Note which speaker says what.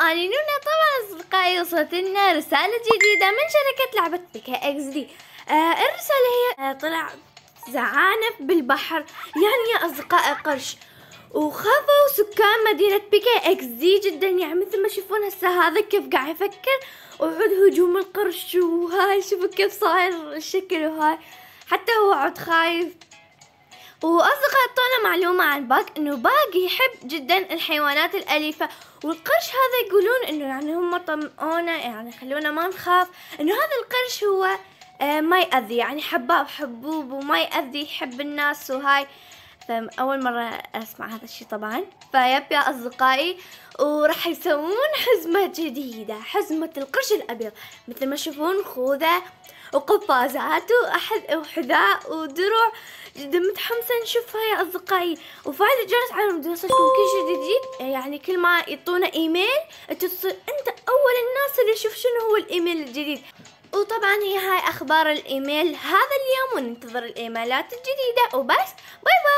Speaker 1: أني نونا طبعا أصدقائي وصلت لنا رسالة جديدة من شركة لعبة بيكا إكس دي آه الرسالة هي آه طلع زعانف بالبحر يعني يا أصدقائي قرش وخافوا سكان مدينة بيكا إكس دي جدا يعني مثل ما تشوفون هسه هذا كيف قاعد يفكر وعود هجوم القرش وهاي شوفوا كيف صاير الشكل وهاي حتى هو عود خايف وأصدقاء أعطونا معلومة عن باك إنه باك يحب جدا الحيوانات الأليفة والقرش هذا يقولون إنه يعني هم طمئونا يعني خلونا ما نخاف إنه هذا القرش هو آه ما يأذي يعني حباب حبوب وما يأذي يحب الناس وهاي أول مرة أسمع هذا الشي طبعا فيب يا أصدقائي وراح يسوون حزمة جديدة حزمة القرش الأبيض مثل ما تشوفون خوذة وقفازات وحذاء ودروع جدا متحمسة نشوفها يا أصدقائي وفعلوا الجرس على مدرستكم كل شيء جديد يعني كل ما يعطونا إيميل تصير أنت أول الناس اللي يشوف شنو هو الإيميل الجديد وطبعا هي هاي أخبار الإيميل هذا اليوم وننتظر الإيميلات الجديدة وبس باي باي